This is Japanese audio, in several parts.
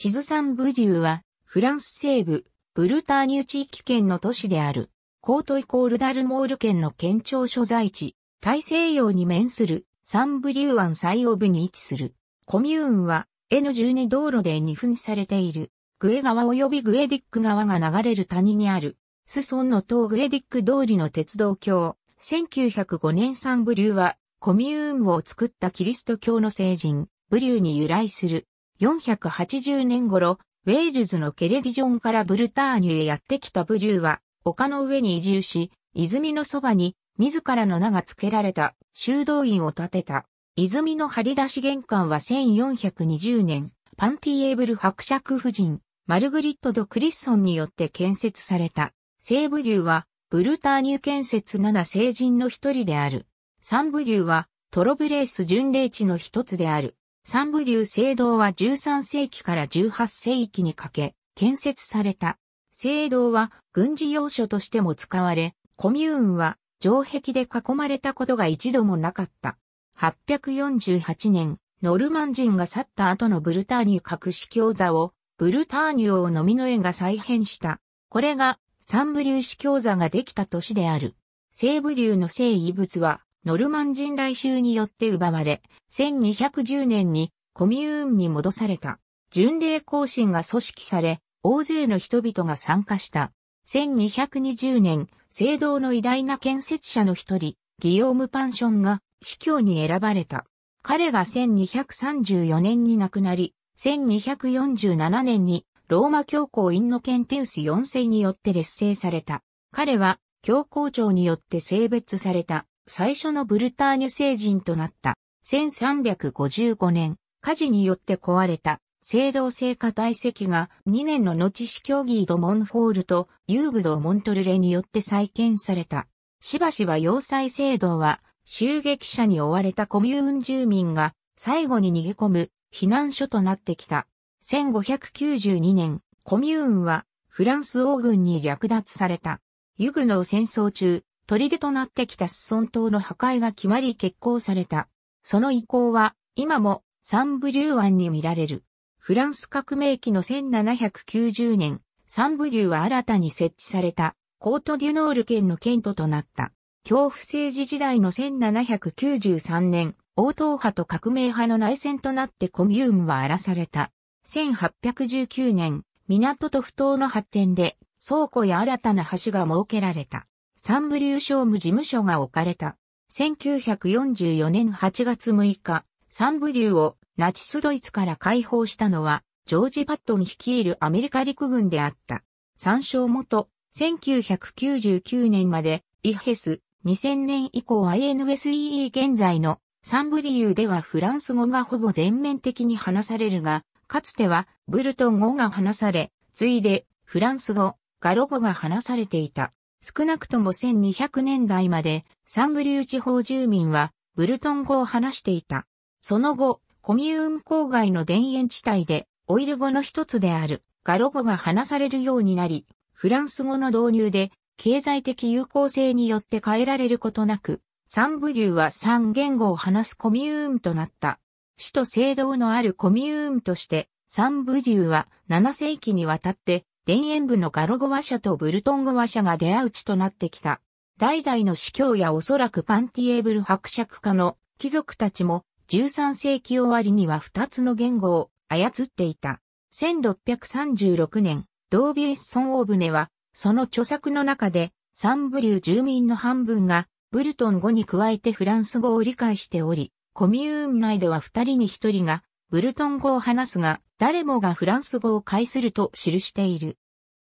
チズサンブデューは、フランス西部、ブルターニュ地域圏の都市である、コートイコールダルモール県の県庁所在地、大西洋に面するサンブリュー湾最奥部に位置する。コミューンは N12 道路で2分されている。グエ川及びグエディック川が流れる谷にある、スソンの東グエディック通りの鉄道橋。1905年サンブリューは、コミューンを作ったキリスト教の聖人、ブリューに由来する480年頃、ウェールズのケレディジョンからブルターニュへやってきたブリューは、丘の上に移住し、泉のそばに、自らの名が付けられた修道院を建てた。泉の張り出し玄関は1420年、パンティエーブル伯爵夫人、マルグリット・ド・クリッソンによって建設された。西部流は、ブルターニュ建設7聖人の一人である。三部流は、トロブレース巡礼地の一つである。三部流聖堂は13世紀から18世紀にかけ建設された。聖堂は軍事要所としても使われ、コミューンは城壁で囲まれたことが一度もなかった。848年、ノルマン人が去った後のブルターニュ隠し教座を、ブルターニュ王のみの絵が再編した。これが、三部流司教座ができた年である。西部流の聖遺物は、ノルマン人来襲によって奪われ、1210年にコミューンに戻された。巡礼行進が組織され、大勢の人々が参加した。1220年、聖堂の偉大な建設者の一人、ギヨーム・パンションが司教に選ばれた。彼が1234年に亡くなり、1247年にローマ教皇インノケンテウス4世によって劣勢された。彼は教皇庁によって性別された。最初のブルターニュ星人となった。1355年、火事によって壊れた、青銅製化体石が2年の後市教ギード・モンホールとユーグド・モントルレによって再建された。しばしば要塞聖堂は、襲撃者に追われたコミューン住民が最後に逃げ込む避難所となってきた。1592年、コミューンはフランス王軍に略奪された。ユグの戦争中、砦となってきたスソン島の破壊が決まり決行された。その遺構は今もサンブリュー湾に見られる。フランス革命期の1790年、サンブリューは新たに設置されたコートデュノール県の県都となった。恐怖政治時代の1793年、王党派と革命派の内戦となってコミュームは荒らされた。1819年、港と不当の発展で倉庫や新たな橋が設けられた。サンブリュー商務事務所が置かれた。1944年8月6日、サンブリューをナチスドイツから解放したのは、ジョージ・パットン率いるアメリカ陸軍であった。参照元、1999年まで、イヘス、2000年以降 INSEE 現在のサンブリューではフランス語がほぼ全面的に話されるが、かつてはブルトン語が話され、ついでフランス語、ガロ語が話されていた。少なくとも1200年代までサンブリュー地方住民はブルトン語を話していた。その後、コミューン郊外の田園地帯でオイル語の一つであるガロ語が話されるようになり、フランス語の導入で経済的有効性によって変えられることなく、サンブリューは三言語を話すコミューンとなった。首都聖堂のあるコミューンとして、サンブリューは7世紀にわたって田園部のガロ語話者とブルトン語話者が出会う地となってきた。代々の司教やおそらくパンティエーブル伯爵家の貴族たちも13世紀終わりには2つの言語を操っていた。1636年、ドービリス・ソン・オーブネは、その著作の中で、サンブリュー住民の半分が、ブルトン語に加えてフランス語を理解しており、コミューン内では2人に1人が、ブルトン語を話すが、誰もがフランス語を介すると記している。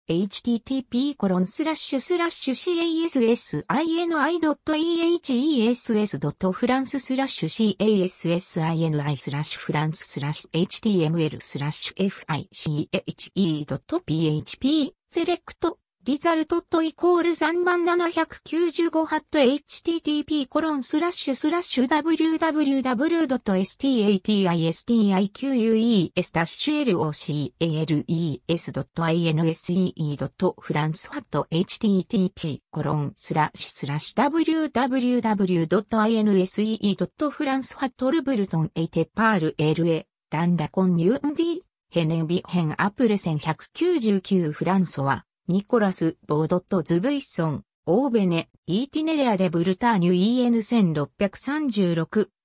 http://casini.ess.france スラッシュ casini f r a n c フランススラッシュ html スラッシュ ficche.php セレクトリザルトットイコール3万795ハット http コロンスラッシュスラッシュ www.statistiques タッシュ locales.insee.france ハット http コロンスラッシュスラッシュ www.insee.france ハットルブルトンエテパール LA ダンラコンニュンディヘネビヘンアプレセン199フランソワニコラス・ボードット・ズブイッソン、オーベネ、イーティネレア・デ・ブルターニュ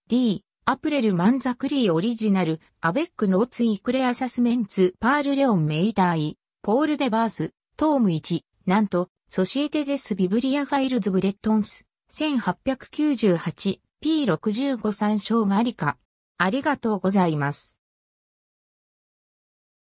EN1636D、アプレル・マンザ・クリー・オリジナル、アベック・ノーツ・イクレ・アサスメンツ・パール・レオン・メイダーイ、ポール・デ・バース、トーム1、なんと、ソシエテ・デス・ビブリア・ファイルズ・ブレットンス、1898P65 参照がありか。ありがとうございます。